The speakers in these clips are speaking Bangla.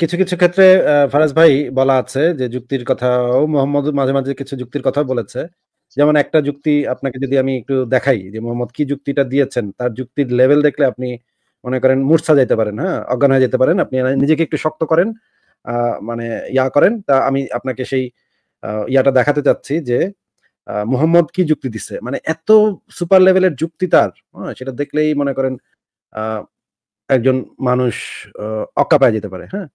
কিছু কিছু ক্ষেত্রে ফারাজ ভাই বলা আছে যে যুক্তির কথা ও মোহাম্মদ মাঝে মাঝে কিছু যুক্তির কথা বলেছে যেমন একটা যুক্তি আপনাকে যদি আমি একটু দেখাই যে মোহাম্মদ কি যুক্তিটা দিয়েছেন তার যুক্তির লেভেল দেখলে আপনি মনে করেন মূর্ছা যাইতে পারেন হ্যাঁ অজ্ঞান হয়ে যেতে পারেন আপনি নিজেকে একটু শক্ত করেন মানে ইয়া করেন তা আমি আপনাকে সেই ইয়াটা দেখাতে চাচ্ছি যে মোহাম্মদ কি যুক্তি দিছে মানে এত সুপার লেভেলের যুক্তি তার হ্যাঁ, সেটা দেখলেই মনে করেন একজন মানুষ অক্কা অকাপায় যেতে পারে হ্যাঁ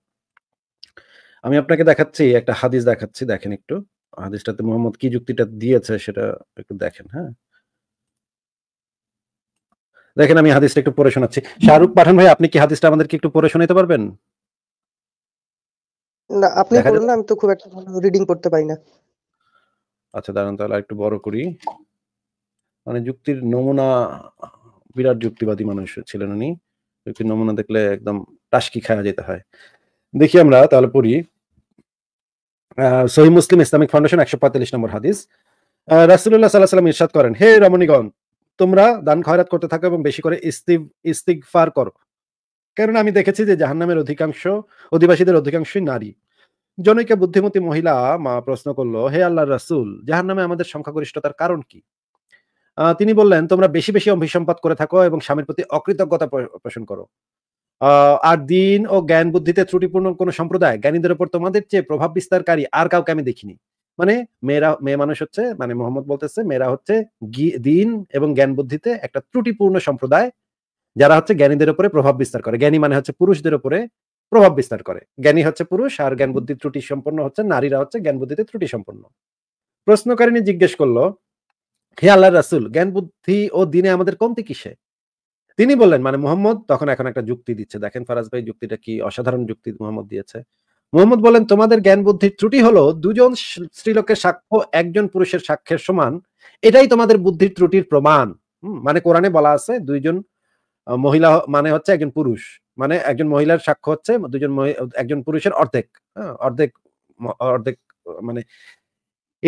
আমি আপনাকে দেখাচ্ছি একটা হাদিস দেখাচ্ছি দেখেন একটু হাদিসটাতে মোহাম্মদ কি যুক্তিটা দিয়েছে সেটা একটু দেখেন হ্যাঁ দেখেন আমি হাদিসটা একটু পড়ে শোনাচ্ছি শাহরুখ পাঠান ভাই আপনি কি হাদিসটা আমাদেরকে একটু পড়ে শোনাতে পারবেন না আপনি পড়ুন না আমি তো খুব একটা ভালো রিডিং করতে পারি না আচ্ছা দাঁড়ান তাহলে একটু বড় করি মানে যুক্তির নমুনা বিরাট যুক্তিবাদী মানুষ ছিলেন উনি একটি নমুনা দেখলে একদম টাসকি খাওয়া যেতে হয় দেখি আমরা তাহলে পড়ি সহি মুসলিম ইসলামিক ফাউন্ডেশন একশো পঁয়তাল্লিশ নম্বর হাদিস রাসুল্লাহ সাল্লাহ সাল্লাম ইরশাদ করেন হে রমণীগণ তোমরা দান খয়রাত করতে থাকো এবং বেশি করে ইস্তিক ইস্তিকফার করো কেননা আমি দেখেছি যে জাহান্নামের অধিকাংশ অধিবাসীদের অধিকাংশই নারী জনৈকা বুদ্ধিমতী মহিলা মা প্রশ্ন করলো হে আল্লাহ রাসুল জাহান্নামে আমাদের সংখ্যাগরিষ্ঠতার কারণ কি তিনি বললেন তোমরা বেশি বেশি অভিসম্পাদ করে থাকো এবং স্বামীর প্রতি অকৃতজ্ঞতা পোষণ করো আর দিন ও জ্ঞান বুদ্ধিতে ত্রুটিপূর্ণ কোন সম্প্রদায় জ্ঞানীদের উপর তোমাদের চেয়ে প্রভাব বিস্তারকারী আর কাউকে আমি দেখিনি মানে মেয়েরা মেয়ে মানুষ হচ্ছে মানে মোহাম্মদ বলতেছে মেয়েরা হচ্ছে দিন এবং জ্ঞান বুদ্ধিতে একটা ত্রুটিপূর্ণ সম্প্রদায় যারা হচ্ছে জ্ঞানীদের উপরে প্রভাব বিস্তার করে জ্ঞানী মানে হচ্ছে পুরুষদের উপরে প্রভাব বিস্তার করে জ্ঞানী হচ্ছে পুরুষ আর জ্ঞান বুদ্ধি ত্রুটি সম্পন্ন হচ্ছে নারীরা হচ্ছে জ্ঞান বুদ্ধিতে ত্রুটি সম্পন্ন প্রশ্নকারিণী জিজ্ঞেস করলো হে আল্লাহ রাসুল জ্ঞান বুদ্ধি ও দিনে আমাদের কমতি কিসে তিনি বললেন মানে মোহাম্মদ তখন এখন একটা যুক্তি দিচ্ছে দেখেন ফারাজ ভাই যুক্তিটা কি অসাধারণ যুক্তি মোহাম্মদ দিয়েছে মোহাম্মদ বলেন তোমাদের জ্ঞান বুদ্ধির ত্রুটি হলো দুজন স্ত্রীলোকের সাক্ষ্য একজন পুরুষের সাক্ষ্যের সমান এটাই তোমাদের বুদ্ধির ত্রুটির প্রমাণ মানে কোরআনে বলা আছে দুইজন মহিলা মানে হচ্ছে একজন পুরুষ মানে একজন মহিলার সাক্ষ্য হচ্ছে দুজন একজন পুরুষের অর্ধেক হ্যাঁ, অর্ধেক অর্ধেক মানে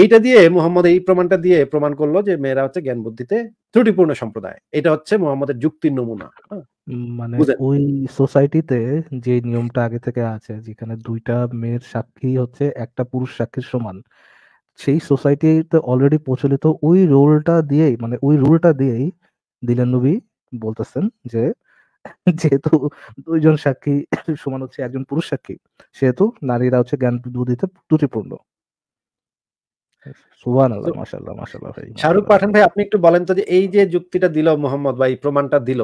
এইটা দিয়ে মোহাম্মদ এই প্রমাণটা দিয়ে প্রমাণ করলো যে মেয়েরা হচ্ছে জ্ঞান বুদ্ধিতে ত্রুটিপূর্ণ সম্প্রদায় এটা হচ্ছে মোহাম্মদের যুক্তির নমুনা হ্যাঁ? মানে ওই সোসাইটিতে যে নিয়মটা আগে থেকে আছে যেখানে দুইটা মেয়ের সাক্ষী হচ্ছে একটা পুরুষ সাক্ষীর সমান সেই সোসাইটিতে অলরেডি প্রচলিত ওই রোলটা দিয়েই মানে ওই রুলটা দিয়েই দিলেন নবী বলতেছেন যে যেহেতু দুইজন সাক্ষী সমান হচ্ছে একজন পুরুষ সাক্ষী সেহেতু নারীরা হচ্ছে জ্ঞান বুদ্ধিতে ত্রুটিপূর্ণ সুবহানাল্লাহ ভাই শাহরুখ পাঠান ভাই আপনি একটু বলেন তো যে এই যে যুক্তিটা দিল মোহাম্মদ ভাই প্রমাণটা দিল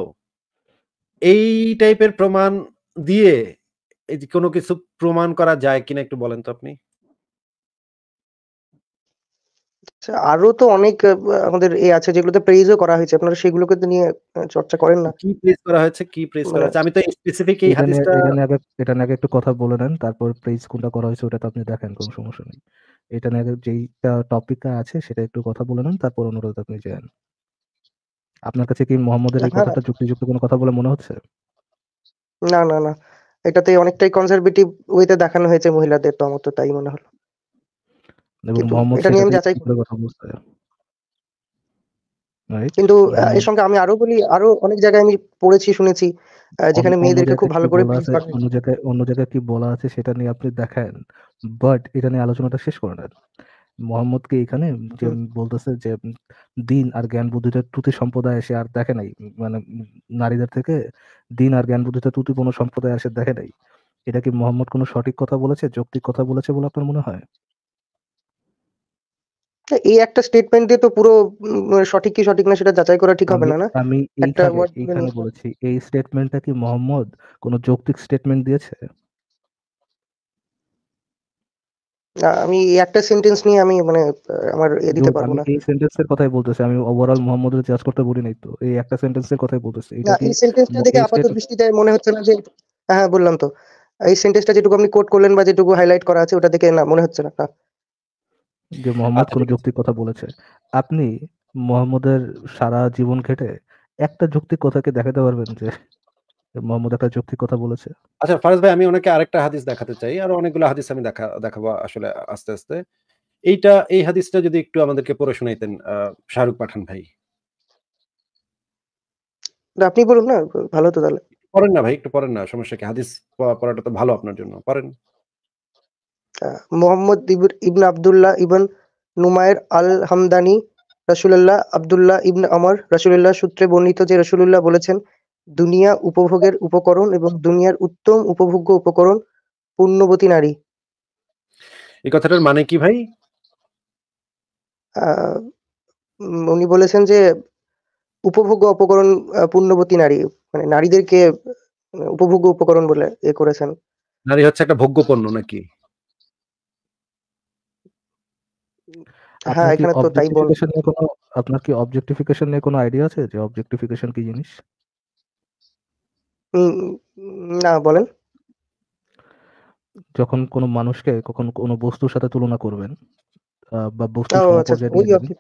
এই টাইপের প্রমাণ দিয়ে কোনো কিছু প্রমাণ করা যায় কিনা একটু বলেন তো আপনি আচ্ছা, আরো তো অনেক আমাদের এ আছে যেগুলোতে প্রেজও করা হয়েছে আপনারা সেগুলোকে তো নিয়ে চর্চা করেন না কি প্রেজ করা হয়েছে কি প্রেজ করা মানে হয়েছে আমি তো স্পেসিফিক এই হাদিসটা এটা আগে একটু কথা বলে নেন তারপর প্রেজ কোনটা করা হয়েছে ওটা তো আপনি দেখেন কোনো সমস্যা নেই এটা আগে যেইটা টপিকটা আছে সেটা একটু কথা বলে নেন তারপর অনুরোধ আপনি যান আপনার কাছে কি মোহাম্মদের এই কথাটা যুক্তিযুক্ত কোনো কথা বলে মনে হচ্ছে না না না এটাতে অনেকটাই কনজারভেটিভ ওয়েতে দেখানো হয়েছে মহিলাদের তো আমার তো তাই মনে হলো এবং মোহাম্মদ কিন্তু এর সঙ্গে আমি আরো বলি আরো অনেক জায়গায় আমি পড়েছি শুনেছি যেখানে মেয়েদেরকে খুব ভালো করে অন্য জায়গায় অন্য জায়গায় কি বলা আছে সেটা নিয়ে আপনি দেখেন বাট এটা নিয়ে আলোচনাটা শেষ করে নেন মোহাম্মদকে এখানে যে বলতেছে যে দিন আর জ্ঞান বুদ্ধিটা তুতি সম্প্রদায় এসে আর দেখে নাই মানে নারীদের থেকে দিন আর জ্ঞান বুদ্ধিটা তুতি কোনো সম্প্রদায় এসে দেখে নাই এটা কি মোহাম্মদ কোনো সঠিক কথা বলেছে যৌক্তিক কথা বলেছে বলে আপনার মনে হয় এই একটা স্টেটমেন্ট দিয়ে তো পুরো মানে সঠিক কি সঠিক না সেটা যাচাই করা ঠিক হবে না না আমি একটা এখানে মানে বলেছি এই স্টেটমেন্টটা কি মোহাম্মদ কোন যৌক্তিক স্টেটমেন্ট দিয়েছে আমি একটা সেন্টেন্স নিয়ে আমি মানে আমার এ দিতে পারবো না এই সেন্টেন্সের কথাই বলতেছি আমি ওভারঅল মোহাম্মদের জাজ করতে বলি নাই তো এই একটা সেন্টেন্সের কথাই বলতেছি না এই সেন্টেন্সটা দেখে আপাতত দৃষ্টিতে মনে হচ্ছে না যে হ্যাঁ বললাম তো এই সেন্টেন্সটা যেটুকু আপনি কোট করলেন বা যেটুকু হাইলাইট করা আছে ওটা দেখে না মনে হচ্ছে না যে মোহাম্মদ আচ্ছা, কোন যুক্তির কথা বলেছে আপনি মোহাম্মদের সারা জীবন কেটে একটা যুক্তির কথাকে দেখাতে পারবেন যে মোহাম্মদ একটা যুক্তি কথা বলেছে আচ্ছা ফারাজ ভাই আমি অনেকে আরেকটা হাদিস দেখাতে চাই আর অনেকগুলো হাদিস আমি দেখা দেখাবো আসলে আস্তে আস্তে এইটা এই হাদিসটা যদি একটু আমাদেরকে পড়ে শোনাইতেন শাহরুখ পাঠান ভাই আপনি বলুন না ভালো তো তাহলে পড়েন না ভাই একটু পড়েন না সমস্যা কি হাদিস পড়াটা তো ভালো আপনার জন্য পড়েন মোহাম্মদ ইবন আবদুল্লাহ ইবন নুমায়ের আল হামদানি রসুল্লাহ আবদুল্লাহ ইবন আমর রসুল্লাহ সূত্রে বর্ণিত যে রসুল্লাহ বলেছেন দুনিয়া উপভোগের উপকরণ এবং দুনিয়ার উত্তম উপভোগ্য উপকরণ পূর্ণবতী নারী এই কথাটার মানে কি ভাই উনি বলেছেন যে উপভোগ্য উপকরণ পূর্ণবতী নারী মানে নারীদেরকে মানে উপভোগ্য উপকরণ বলে এ করেছেন নারী হচ্ছে একটা ভোগ্য পণ্য নাকি হ্যাঁ এখানে তো তাই বলছেন কোনো আপনার কি অবজেক্টিফিকেশন নিয়ে কোনো আইডিয়া আছে যে অবজেক্টিফিকেশন কি জিনিস না বলেন যখন কোনো মানুষকে কখন কোনো বস্তুর সাথে তুলনা করবেন বা বস্তু আচ্ছা,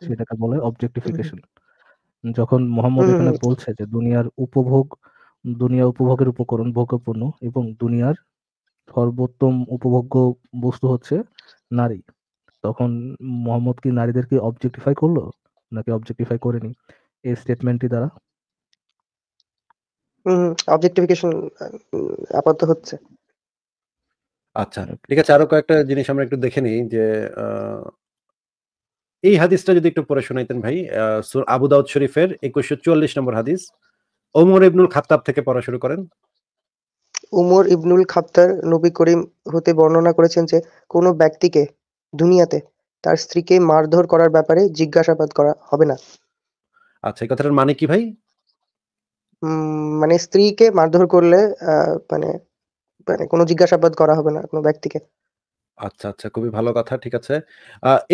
সেটাকে বলে অবজেক্টিফিকেশন যখন মোহাম্মদ এখানে বলছে যে দুনিয়ার উপভোগ দুনিয়া উপভোগের উপকরণ ভোগ্যপূর্ণ এবং দুনিয়ার সর্বোত্তম উপভোগ্য বস্তু হচ্ছে নারী তখন মোহাম্মদ কি নারীদেরকে অবজেক্টিফাই করলো নাকি অবজেক্টিফাই করেনি এই স্টেটমেন্টটি দ্বারা অবজেক্টিফিকেশন আপাতত হচ্ছে আচ্ছা ঠিক আছে আরো কয়েকটা জিনিস আমরা একটু দেখে নিই যে এই হাদিসটা যদি একটু পড়ে শোনাইতেন ভাই আবু দাউদ শরীফের একুশশো চুয়াল্লিশ নম্বর হাদিস ওমর ইবনুল খাত্তাব থেকে পড়া শুরু করেন উমর ইবনুল খাত্তার নবী করিম হতে বর্ণনা করেছেন যে কোনো ব্যক্তিকে দুনিয়াতে তার স্ত্রীকে মারধর করার ব্যাপারে জিজ্ঞাসাবাদ করা হবে না আচ্ছা এই কথাটার মানে কি ভাই মানে স্ত্রীকে মারধর করলে মানে মানে কোনো জিজ্ঞাসাবাদ করা হবে না কোনো ব্যক্তিকে আচ্ছা আচ্ছা খুবই ভালো কথা ঠিক আছে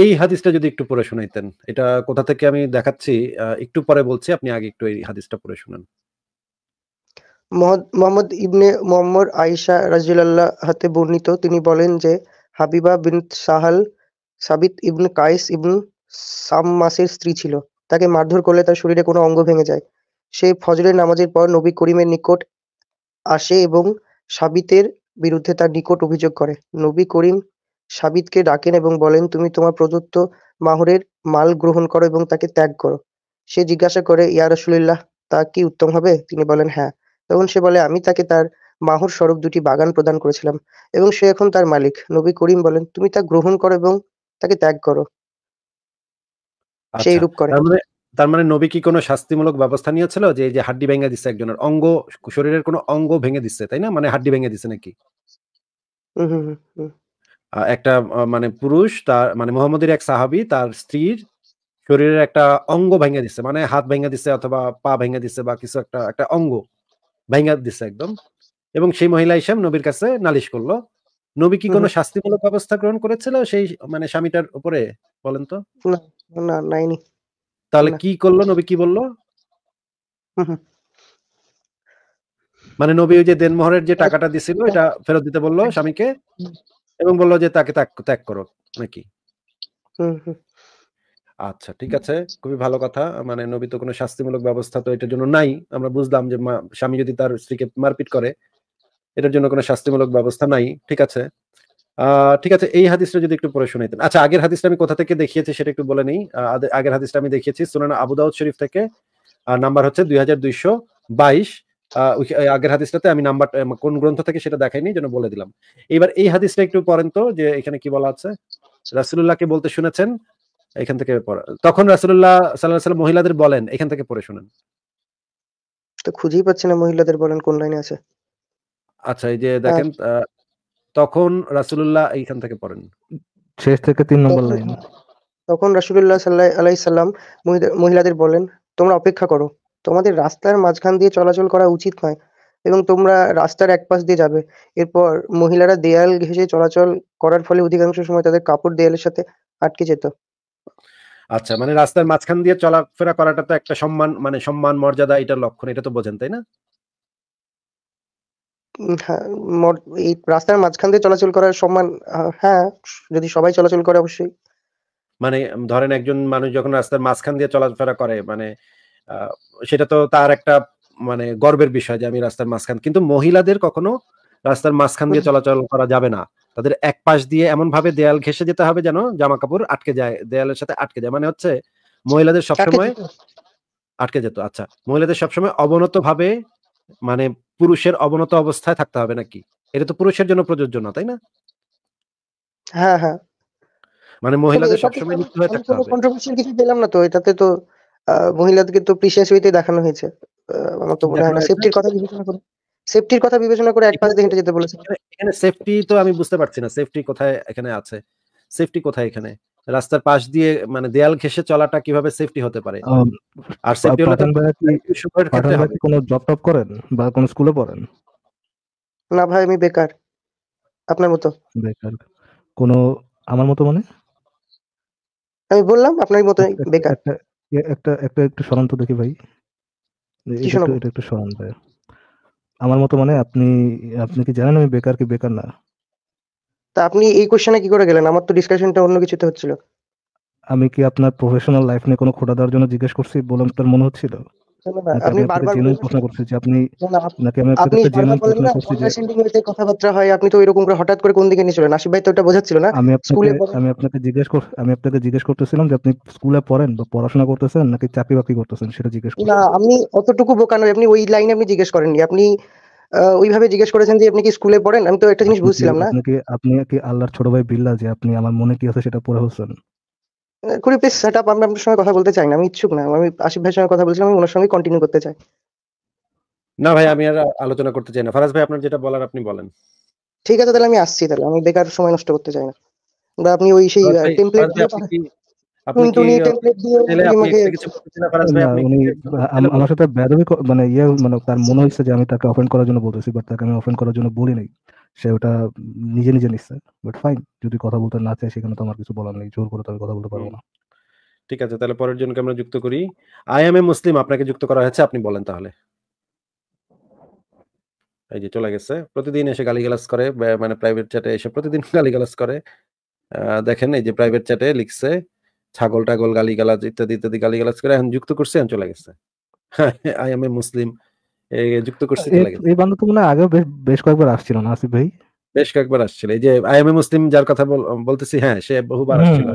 এই হাদিসটা যদি একটু পড়ে শুনাইতেন এটা কোথা থেকে আমি দেখাচ্ছি একটু পরে বলছি আপনি আগে একটু এই হাদিসটা পড়ে শুনান মোহাম্মদ ইবনে মোহাম্মদ আয়েশা রাজিউল্লাহ হাতে বর্ণিত তিনি বলেন যে হাবিবা বিন সাহাল সাবিত ইবনু কাইস ইবন সাম্মাসের স্ত্রী ছিল তাকে মারধর করলে তার শরীরে কোনো অঙ্গ ভেঙে যায় সে ফজরের নামাজের পর নবী করিমের নিকট আসে এবং সাবিতের বিরুদ্ধে তার নিকট অভিযোগ করে নবী করিম সাবিতকে ডাকেন এবং বলেন তুমি তোমার প্রদত্ত মাহরের মাল গ্রহণ করো এবং তাকে ত্যাগ করো সে জিজ্ঞাসা করে ইয়া রসুলিল্লাহ তা কি উত্তম হবে তিনি বলেন হ্যাঁ তখন সে বলে আমি তাকে তার মাহুর স্বরূপ দুটি বাগান প্রদান করেছিলাম এবং সে এখন তার মালিক নবী করিম বলেন তুমি তা গ্রহণ করো এবং তাকে ত্যাগ করো সেই আচ্ছা, রূপ করে মানে, তার মানে নবী কি কোনো শাস্তিমূলক ব্যবস্থা নিয়েছিল যে যে হাড্ডি ভেঙে দিচ্ছে একজনের অঙ্গ শরীরের কোনো অঙ্গ ভেঙে দিচ্ছে তাই না মানে হাড্ডি ভেঙে দিচ্ছে নাকি একটা মানে পুরুষ তার মানে মোহাম্মদের এক সাহাবি তার স্ত্রীর শরীরের একটা অঙ্গ ভেঙে দিচ্ছে মানে হাত ভেঙে দিচ্ছে অথবা পা ভেঙে দিচ্ছে বা কিছু একটা একটা অঙ্গ ভেঙে দিচ্ছে একদম এবং সেই মহিলা হিসাব নবীর কাছে নালিশ করলো নবী কি কোনো শাস্তিমূলক ব্যবস্থা গ্রহণ করেছিল সেই মানে স্বামীটার উপরে বলেন তো তাহলে কি করলো নবী কি বললো মানে নবী ওই যে দেনমোহরের যে টাকাটা দিছিল আচ্ছা। এটা ফেরত দিতে বললো আচ্ছা। স্বামীকে এবং বললো যে তাকে ত্যাগ করো নাকি আচ্ছা ঠিক আছে খুবই ভালো কথা মানে নবী তো কোনো শাস্তিমূলক ব্যবস্থা তো এটার জন্য নাই আমরা বুঝলাম যে স্বামী যদি তার স্ত্রীকে মারপিট করে এটার জন্য কোনো শাস্তিমূলক ব্যবস্থা নাই ঠিক আছে ঠিক আছে এই হাদিসটা যদি একটু পড়ে শুনাইতেন আচ্ছা আগের হাদিসটা আমি কোথা থেকে দেখিয়েছি সেটা একটু বলে নেই আগের হাদিসটা আমি দেখিয়েছি সুনানা আবু শরীফ থেকে নাম্বার হচ্ছে দুই আগের হাদিসটাতে আমি নাম্বার কোন গ্রন্থ থেকে সেটা দেখাইনি যেন বলে দিলাম এইবার এই হাদিসটা একটু পড়েন তো যে এখানে কি বলা আছে কে বলতে শুনেছেন এখান থেকে তখন রাসুল্লাহ সাল্লাহ সাল্লাম মহিলাদের বলেন এখান থেকে পড়ে শুনেন তো খুঁজেই পাচ্ছি না মহিলাদের বলেন কোন লাইনে আছে আচ্ছা এই যে দেখেন তখন রাসূলুল্লাহ এইখান থেকে পড়েন শেষ থেকে তিন নম্বর লাইন তখন রাসূলুল্লাহ সাল্লাল্লাহু আলাইহি সাল্লাম মহিলাদের বলেন তোমরা অপেক্ষা করো তোমাদের রাস্তার মাঝখান দিয়ে চলাচল করা উচিত নয় এবং তোমরা রাস্তার এক পাশ দিয়ে যাবে এরপর মহিলারা দেয়াল ঘেঁষে চলাচল করার ফলে অধিকাংশ সময় তাদের কাপড় দেয়ালের সাথে আটকে যেত আচ্ছা মানে রাস্তার মাঝখান দিয়ে চলাফেরা করাটা তো একটা সম্মান মানে সম্মান মর্যাদা এটা লক্ষণ এটা তো বোঝেন তাই না হ্যাঁ, এই রাস্তার মাঝখান দিয়ে চলাচল করার সম্মান হ্যাঁ যদি সবাই চলাচল করে অবশ্যই মানে ধরেন একজন মানুষ যখন রাস্তার মাঝখান দিয়ে চলাফেরা করে মানে সেটা তো তার একটা মানে গর্বের বিষয় যে আমি রাস্তার মাঝখান কিন্তু মহিলাদের কখনো রাস্তার মাঝখান দিয়ে চলাচল করা যাবে না তাদের এক পাশ দিয়ে এমন ভাবে দেয়াল ঘেসে যেতে হবে যেন জামা কাপড় আটকে যায় দেয়ালের সাথে আটকে যায় মানে হচ্ছে মহিলাদের সবসময় আটকে যেত আচ্ছা মহিলাদের সবসময় অবনত ভাবে মানে পুরুষের অবনত অবস্থায় থাকতে হবে নাকি এটা তো পুরুষের জন্য প্রযোজ্য না তাই না হ্যাঁ হ্যাঁ মানে মহিলাদের সবসময় লিপ্ত হয়ে থাকতে হবে কন্ট্রোভার্সিয়াল কিছু পেলাম না তো এটাতে তো মহিলাদেরকে তো প্রিসিয়াস হইতে দেখানো হয়েছে আমার তো মনে হয় না সেফটির কথা বিবেচনা করে সেফটির কথা বিবেচনা করে এক পাশ হেঁটে যেতে বলেছে এখানে সেফটি তো আমি বুঝতে পারছি না সেফটি কোথায় এখানে আছে সেফটি কোথায় এখানে রাস্তার পাশ দিয়ে মানে দেয়াল ঘেসে চলাটা কিভাবে সেফটি হতে পারে আর সেফটি হলে কি কোনো জব টপ করেন বা কোন স্কুলে পড়েন না ভাই আমি বেকার আপনার মতো বেকার কোন আমার মতো মানে আমি বললাম আপনার মতো বেকার একটা একটা একটু শরণ তো দেখি ভাই একটু শরণ ভাই আমার মতো মানে আপনি আপনি কি জানেন আমি বেকার কি বেকার না তা আপনি এই কোশ্চেনে কি করে গেলেন আমার তো ডিসকাশনটা অন্য কিছুতে হচ্ছিল আমি কি আপনার প্রফেশনাল লাইফ নিয়ে কোনো খোঁটা দেওয়ার জন্য জিজ্ঞেস করছি বলুন তার মনে হচ্ছিল আপনি কথাবার্তা হয় আপনি তো করে হঠাৎ করে কোন দিকে ভাই তো এটা না আমি স্কুলে আমি আপনাকে জিজ্ঞেস আমি আপনাকে জিজ্ঞেস যে আপনি স্কুলে পড়েন বা পড়াশোনা করতেছেন নাকি চাকরি বাকরি করতেছেন সেটা জিজ্ঞেস আমি অতটুকু বোকানো আপনি ওই লাইনে আপনি জিজ্ঞেস করেননি আপনি ওইভাবে জিজ্ঞেস করেছেন যে আপনি কি স্কুলে পড়েন আমি তো একটা জিনিস বুঝছিলাম না আপনি আপনি কি আল্লাহর ছোট ভাই বিল্লা যে আপনি আমার মনে কি আছে সেটা পড়ে হচ্ছেন কুড়ি প্লিজ সেট আপ আপনার সঙ্গে কথা বলতে চাই না আমি ইচ্ছুক না আমি আসিফ ভাইয়ের সঙ্গে কথা বলছিলাম আমি ওনার সঙ্গে কন্টিনিউ করতে চাই না ভাই আমি আর আলোচনা করতে চাই না ফারাজ ভাই আপনার যেটা বলার আপনি বলেন ঠিক আছে তাহলে আমি আসছি তাহলে আমি বেকার সময় নষ্ট করতে চাই না বা আপনি ওই সেই টেমপ্লেট আপনি মানে ইয়ে মানে ঠিক আছে তাহলে পরের জনকে আমরা যুক্ত করি আই এম এ মুসলিম আপনাকে যুক্ত করা হয়েছে আপনি বলেন তাহলে এই যে চলে গেছে প্রতিদিন এসে গালিগালাজ করে মানে প্রাইভেট চ্যাটে এসে প্রতিদিন গালিগালাজ করে দেখেন এই যে প্রাইভেট চ্যাটে লিখছে ছাগল টাগল গালিগালাজ ইত্যাদি ইত্যাদি গালাজ করে এখন যুক্ত করছে এখন চলে গেছে আই এম এ মুসলিম যুক্ত করছে চলে গেছে এই মনে আগে বেশ কয়েকবার আসছিল না আসিফ ভাই বেশ কয়েকবার আসছিল এই যে আই এম এ মুসলিম যার কথা বলতেছি হ্যাঁ সে বহুবার আসছিল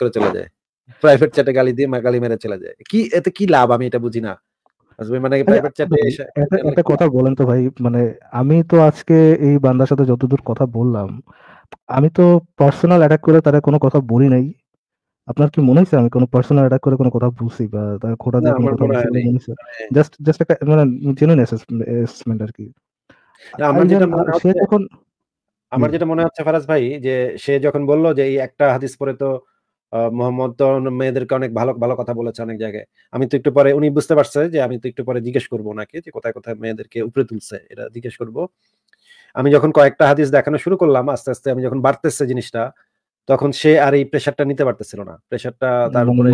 করে চলে যায় প্রাইভেট চ্যাটে গালি দিয়ে গালি মেরে চলে যায় কি এতে কি লাভ আমি এটা বুঝি না মানে প্রাইভেট চ্যাটে একটা কথা বলেন তো ভাই মানে আমি তো আজকে এই বান্দার সাথে যতদূর কথা বললাম আমি তো পার্সোনাল অ্যাটাক করে তারা কোনো কথা বলি নাই আপনার কি মনে হয়েছে আমি কোনো পার্সোনাল অ্যাটাক করে কোনো কথা বলছি বা তার খোটা দিয়ে কোনো কথা বলছি জাস্ট জাস্ট একটা মানে জেনুইন অ্যাসেসমেন্ট আর কি আমার যেটা হচ্ছে যখন আমার যেটা মনে হচ্ছে ফারাজ ভাই যে সে যখন বলল যে এই একটা হাদিস পরে তো মোহাম্মদ মেয়েদেরকে অনেক ভালো ভালো কথা বলেছে অনেক জায়গায় আমি তো একটু পরে উনি বুঝতে পারছে যে আমি তো একটু পরে জিজ্ঞেস করবো ওনাকে যে কোথায় কোথায় মেয়েদেরকে উপরে তুলছে এটা জিজ্ঞেস করবো আমি যখন কয়েকটা হাদিস দেখানো শুরু করলাম আস্তে আস্তে আমি যখন বাড়তেছে জিনিসটা তখন সে আর এই প্রেশারটা নিতে পারতেছিল না প্রেশারটা তার উপরে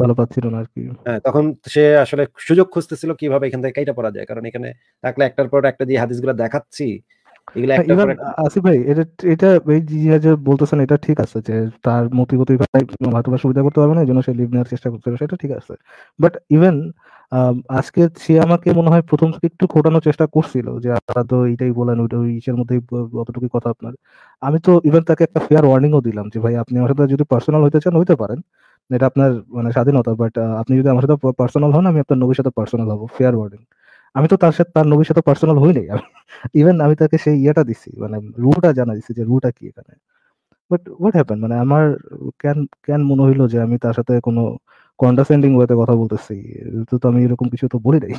ভালো পাচ্ছিল না আর কি হ্যাঁ তখন সে আসলে সুযোগ খুঁজতেছিল কিভাবে এখান থেকে কাইটা পড়া যায় কারণ এখানে থাকলে একটার পর একটা দিয়ে হাদিসগুলো দেখাচ্ছি আসিফ ভাই এটা এটা বলতেছেন এটা ঠিক আছে যে তার সুবিধা করতে পারবে না সে লিভ নেওয়ার চেষ্টা করতে সেটা ঠিক আছে বাট ইভেন আজকে সে আমাকে মনে হয় প্রথম একটু চেষ্টা করছিল যে আচ্ছা এটাই বলেন ওইটা ওই মধ্যে কথা আপনার আমি তো ইভেন তাকে একটা ফেয়ার ও দিলাম যে ভাই আপনি আমার সাথে যদি পার্সোনাল হইতে চান হইতে পারেন এটা আপনার মানে স্বাধীনতা বাট আপনি যদি আমার সাথে পার্সোনাল হন আমি আপনার নবীর সাথে পার্সোনাল হবো ফেয়ার ওয়ার্নিং আমি তো তার সাথে তার নবীর সাথে পার্সোনাল হইনি ইভেন আমি তাকে সেই ইয়েটা দিছি মানে রুটা জানা দিছি যে রুটা কি এখানে বাট হোয়াট হ্যাপেন মানে আমার কেন কেন মনে হইলো যে আমি তার সাথে কোনো কন্ডারস্ট্যান্ডিং ওয়েতে কথা বলতেছি তো আমি এরকম কিছু তো বলি নাই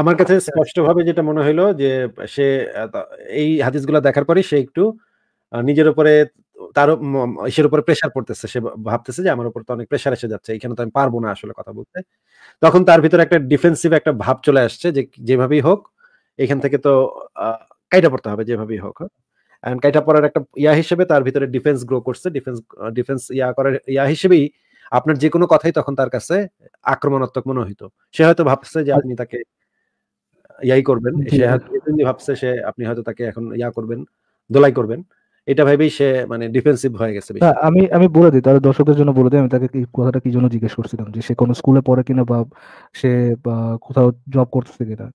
আমার কাছে স্পষ্টভাবে যেটা মনে হইলো যে সে এই হাদিসগুলো দেখার পরে সে একটু নিজের উপরে তার ইসের উপরে প্রেশার পড়তেছে সে ভাবতেছে যে আমার উপর তো অনেক প্রেশার এসে যাচ্ছে এখানে তো আমি পারবো না আসলে কথা বলতে তখন তার ভিতরে একটা ডিফেন্সিভ একটা ভাব চলে আসছে যে যেভাবেই হোক এখান থেকে তো কাইটা পড়তে হবে যেভাবেই হোক হ্যাঁ? এন্ড কাইটা পড়ার একটা ইয়া হিসেবে তার ভিতরে ডিফেন্স গ্রো করছে ডিফেন্স ডিফেন্স ইয়া করার ইয়া হিসেবেই আপনার যে কোনো কথাই তখন তার কাছে আক্রমণাত্মক মনে হইতো সে হয়তো ভাবছে যে আপনি তাকে ইয়াই করবেন সে ভাবছে সে আপনি হয়তো তাকে এখন ইয়া করবেন দোলাই করবেন এটা ভেবেই সে মানে ডিফেন্সিভ হয়ে গেছে আমি আমি বলে দিই তাহলে দর্শকদের জন্য বলে দিই আমি তাকে কথাটা কি জন্য জিজ্ঞেস করছিলাম যে সে কোনো স্কুলে পড়ে কিনা বা সে কোথাও জব করতেছে কিনা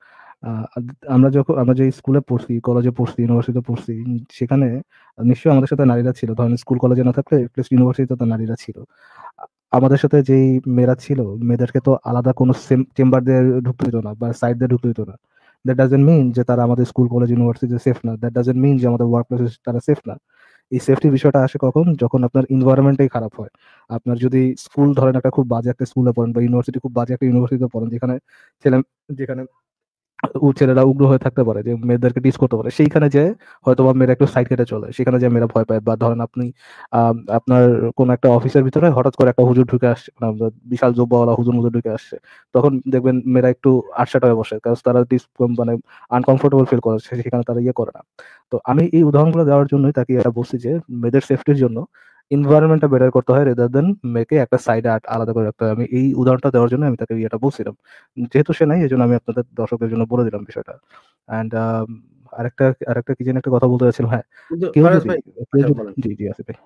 আমরা যখন আমরা যে স্কুলে পড়ছি কলেজে পড়ছি ইউনিভার্সিটিতে পড়ছি সেখানে নিশ্চয়ই আমাদের সাথে নারীরা ছিল ধরেন স্কুল কলেজে না থাকলে প্লাস ইউনিভার্সিটিতে তো নারীরা ছিল আমাদের সাথে যেই মেয়েরা ছিল মেয়েদেরকে তো আলাদা কোনো চেম্বার দিয়ে ঢুকতে দিত না বা সাইড দিয়ে ঢুকতে দিত না দ্যাট ডাজেন্ট মিন যে তারা আমাদের স্কুল কলেজ ইউনিভার্সিটি সেফ না দ্যাট ডাজেন্ট মিন যে আমাদের ওয়ার্ক প্লেসেস তারা সেফ না এই সেফটি বিষয়টা আসে কখন যখন আপনার ইনভায়রনমেন্টটাই খারাপ হয় আপনার যদি স্কুল ধরেন একটা খুব বাজে একটা স্কুলে পড়েন বা ইউনিভার্সিটি খুব বাজে একটা ইউনিভার্সিটিতে পড়েন যেখানে ছেলে যেখানে ছেলেরা উগ্র হয়ে থাকতে পারে যে মেয়েদেরকে ডিস করতে পারে সেইখানে যে হয়তো বা মেয়েরা একটু সাইড কেটে চলে সেখানে যে মেয়েরা ভয় পায় বা ধরেন আপনি আপনার কোন একটা অফিসের ভিতরে হঠাৎ করে একটা হুজুর ঢুকে আসছে মানে বিশাল জব্বাওয়ালা হুজুর মুজুর ঢুকে আসছে তখন দেখবেন মেয়েরা একটু আটসাট হয়ে বসে কারণ তারা ডিস মানে আনকমফোর্টেবল ফিল করে সেখানে তারা ইয়ে করে না তো আমি এই উদাহরণগুলো দেওয়ার জন্যই তাকে এটা বলছি যে মেয়েদের সেফটির জন্য এনভায়রনমেন্টটা বেটার করতে হয় রেদার দেন মেয়েকে একটা আর্ট আলাদা করে রাখতে হয় আমি এই উদাহরণটা দেওয়ার জন্য আমি তাকে ইয়েটা বলছিলাম যেহেতু সে নাই এই জন্য আমি আপনাদের দর্শকের জন্য বলে দিলাম বিষয়টা অ্যান্ড um, আরেকটা আরেকটা কি যেন একটা কথা বলতে চাচ্ছিলাম হ্যাঁ কেউ যদি আচ্ছা, জি জি আসিফ ভাই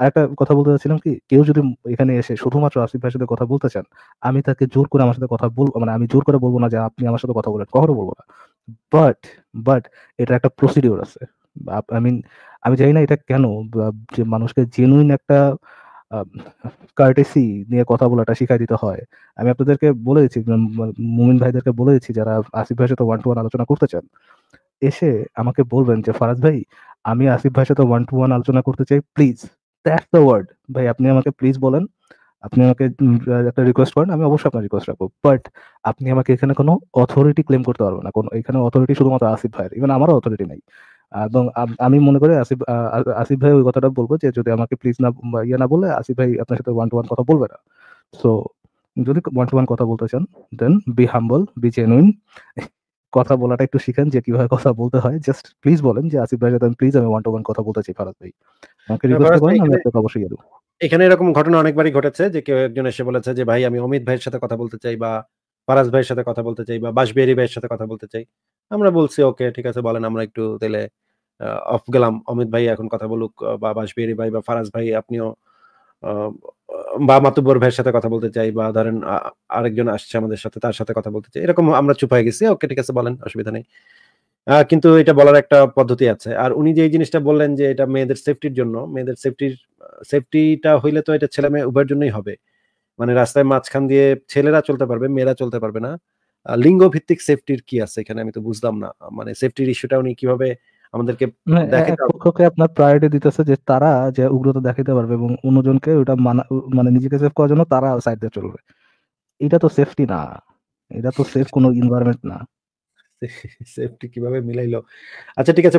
আরেকটা কথা বলতে চাচ্ছিলাম কি কেউ যদি এখানে এসে শুধুমাত্র আসিফ ভাইয়ের সাথে কথা বলতে চান আমি তাকে জোর করে আমার সাথে কথা বলবো মানে আমি জোর করে বলবো না যে আপনি আমার সাথে কথা বলেন কখনো বলবো না বাট বাট এটা একটা প্রসিডিওর আছে আই মিন আমি জানি না এটা কেন যে মানুষকে জেনুইন একটা কার্টেসি নিয়ে কথা বলাটা শিখাই দিতে হয় আমি আপনাদেরকে বলে দিচ্ছি মুমিন ভাইদেরকে বলে দিচ্ছি যারা আসিফ ভাই সাথে ওয়ান টু ওয়ান আলোচনা করতে চান এসে আমাকে বলবেন যে ফারাজ ভাই আমি আসিফ ভাই সাথে ওয়ান টু ওয়ান আলোচনা করতে চাই প্লিজ দ্যাট দ্য ওয়ার্ড ভাই আপনি আমাকে প্লিজ বলেন আপনি আমাকে একটা রিকোয়েস্ট করেন আমি অবশ্যই আপনার রিকোয়েস্ট রাখবো বাট আপনি আমাকে এখানে কোনো অথরিটি ক্লেম করতে পারবেন না কোনো এখানে অথরিটি শুধুমাত্র আসিফ ভাইয়ের ইভেন আমারও অথরিটি নেই এবং আমি মনে করি আসিফ আসিফ ভাই ওই কথাটা বলবো যে যদি আমাকে প্লিজ না ইয়ে না বলে আসিফ ভাই আপনার সাথে ওয়ান টু ওয়ান কথা বলবে না সো যদি ওয়ান টু ওয়ান কথা বলতে চান then be humble be genuine কথা বলাটা একটু শিখেন যে কিভাবে কথা বলতে হয় জাস্ট প্লিজ বলেন যে আসিফ ভাই সাথে প্লিজ আমি ওয়ান টু ওয়ান কথা বলতে চাই ফারাজ ভাই আমাকে রিকোয়েস্ট করেন আমি আপনাকে অবশ্যই দেবো এখানে এরকম ঘটনা অনেকবারই ঘটেছে যে কেউ একজন এসে বলেছে যে ভাই আমি অমিত ভাইয়ের সাথে কথা বলতে চাই বা পারাস ভাইয়ের সাথে কথা বলতে চাই বা বাসবিহারি ভাইয়ের সাথে কথা বলতে চাই আমরা বলছি ওকে ঠিক আছে বলেন আমরা একটু তাহলে অফ গেলাম অমিত ভাই এখন কথা বলুক বা বাসবিহারি ভাই বা ফারাজ ভাই আপনিও বা মাতুব্বর ভাইয়ের সাথে কথা বলতে চাই বা ধরেন আরেকজন আসছে আমাদের সাথে তার সাথে কথা বলতে চাই এরকম আমরা চুপ হয়ে গেছি ওকে ঠিক আছে বলেন অসুবিধা নেই কিন্তু এটা বলার একটা পদ্ধতি আছে আর উনি যে এই জিনিসটা বললেন যে এটা মেয়েদের সেফটির জন্য মেয়েদের সেফটির সেফটিটা হইলে তো এটা ছেলে মেয়ে উভয়ের জন্যই হবে মানে রাস্তায় মাঝখান দিয়ে ছেলেরা চলতে পারবে মেয়েরা চলতে পারবে না লিঙ্গ ভিত্তিক সেফটির কি আছে এখানে আমি তো বুঝলাম না মানে সেফটির ইস্যুটা উনি কিভাবে আমাদেরকে মানে, পক্ষকে আপনার প্রায়োরিটি দিতেছে যে তারা যে উগ্রতা দেখাতে পারবে এবং অন্যজনকে ওটা মানে নিজেকে সেফ করার জন্য তারা সাইড দিয়ে চলবে এটা তো সেফটি না এটা তো সেফ কোনো এনভায়রনমেন্ট না সেফটি কিভাবে মিলাইলো আচ্ছা ঠিক আছে